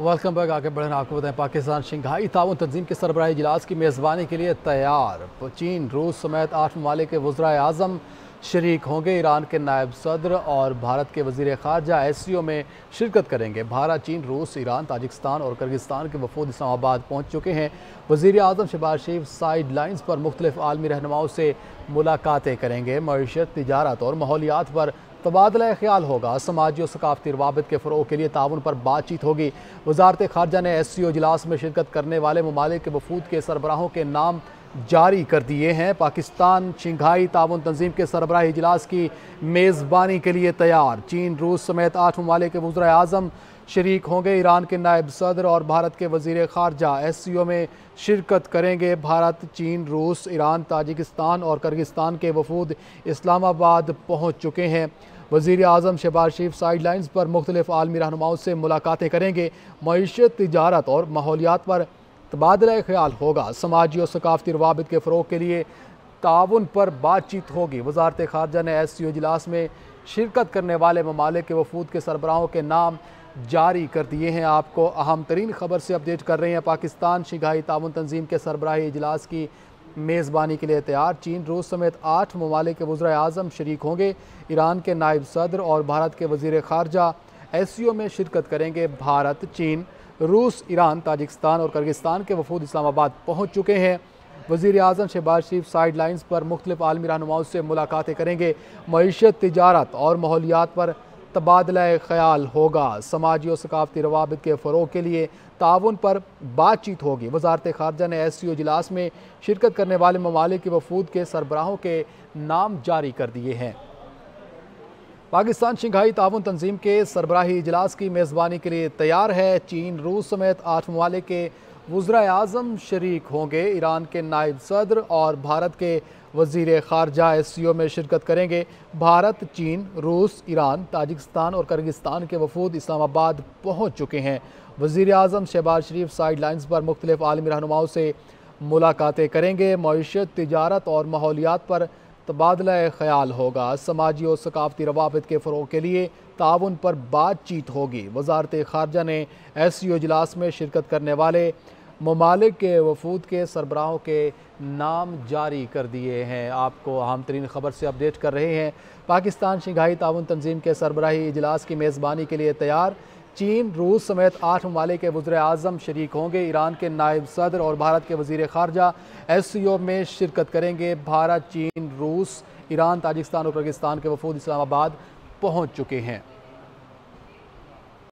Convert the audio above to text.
welcome back आगे बढ़े आपको बताएं पाकिस्तान शंघाई ताउन तंजीम के सरबराह इजलास की मेज़बानी के लिए तैयार चीन रूस समेत आठ ममालिक के वज्रा अजम शरीक होंगे ईरान के नायब सदर और भारत के वजीर खारजा एस सी ओ में शिरकत करेंगे भारत चीन रूस ईरान ताजिकस्तान और कर्गिस्तान के वफूद इस्लामाबाद पहुँच चुके हैं वजीर अजम शहबाज शरीफ साइड लाइन्स पर मुख्तलिफ आलमी रहनुमाओं से मुलाकातें करेंगे मीशत तजारत और माहौलियात पर तबादला ख्याल होगा समाजी और सकाफती रवाबत के फ़रोग के लिए ताउन पर बातचीत होगी वजारत खारजा ने एस सी ओ इजलास में शिरकत करने वाले ममालिक के वफूद के सरबराहों के नाम जारी कर दिए हैं पाकिस्तान शंघाई ताउन तंजीम के सरबराह इजलास की मेज़बानी के लिए तैयार चीन रूस समेत आठ ममालिक के वज्र अजम शरीक होंगे ईरान के नायब सदर और भारत के वजीर खारजा एस सी ओ में शिरकत करेंगे भारत चीन रूस ईरान ताजिकिस्तान और करगिस्तान के वफूद इस्लामाबाद पहुँच चुके हैं वजीर अजम शहबाज शरीफ साइड लाइन्स पर मुख्तलिफ आलमी रहनुमाओं से मुलाकातें करेंगे मीशत तजारत और माहौलियात पर तबादला ख्याल होगा समाजी और सकाफती रवाबित के फ़रोग के लिए ताउन पर बातचीत होगी वजारत खारजा ने एस सी ओ इजलास में शिरकत करने वाले ममालिक के वफूद के सरबराहों के नाम जारी कर दिए हैं आपको अहम तरीन खबर से अपडेट कर रहे हैं पाकिस्तान शिघाई ताउन तंजीम के सरबराह इजलास की मेज़बानी के लिए तैयार चीन रूस समेत आठ ममालिक वज्र अजम शरीक होंगे ईरान के नायब सदर और भारत के वजीर खारजा एस सी ओ में शिरकत करेंगे भारत चीन रूस ईरान ताजिकस्तान और कर्गिस्तान के वफूद इस्लामाबाद पहुँच चुके हैं वजीर अजम शहबाज शरीफ साइड लाइन्स पर मुख्तलिफ आलमी रहनुमाओं से मुलाकातें करेंगे मीशत तजारत और माहौलियात पर तबादला ख्याल होगा समाजी और सकाफती रवाबित के फ़रोग के लिए ताउन पर बातचीत होगी वजारत खारजा ने एस सी ओ इजलास में शिरकत करने वाले ममालिक वफूद के सरबराहों के नाम जारी कर दिए हैं पाकिस्तान शंघाई ताउन तंजीम के सरबराही इजलास की मेज़बानी के लिए तैयार है चीन रूस समेत आठ ममालिक के वज्रा अजम शरीक होंगे ईरान के नायब सदर और भारत के वजीर खारजा एस सी ओ में शिरकत करेंगे भारत चीन रूस ईरान ताजिकस्तान और करगिस्तान के वफूद इस्लामाबाद पहुँच चुके हैं वजीर अजम शहबाज शरीफ साइड लाइन्स पर मुख्तलिफ आलमी रहनुमाओं से मुलाकातें करेंगे मीशत तजारत और माहौलियात पर तबादला ख्याल होगा समाजी और सकाफती रवाबित के फ़रोग के लिए ताउन पर बातचीत होगी वजारत खारजा ने एस सी ओ इजलास में शिरकत करने वाले ममालिक के वफूद के सरबराहों के नाम जारी कर दिए हैं आपको अहम तरीन खबर से अपडेट कर रहे हैं पाकिस्तान शंघाई ताउन तंजीम के सरबराही इजलास की मेज़बानी के लिए तैयार चीन रूस समेत आठ ममालिक के वजर अजम शरीक होंगे ईरान के नायब सदर और भारत के वजीर खारजा एस सी ओ में शिरकत करेंगे भारत चीन रूस ईरान ताजिकस्तान और पाकिस्तान के वफूद इस्लामाबाद पहुँच चुके हैं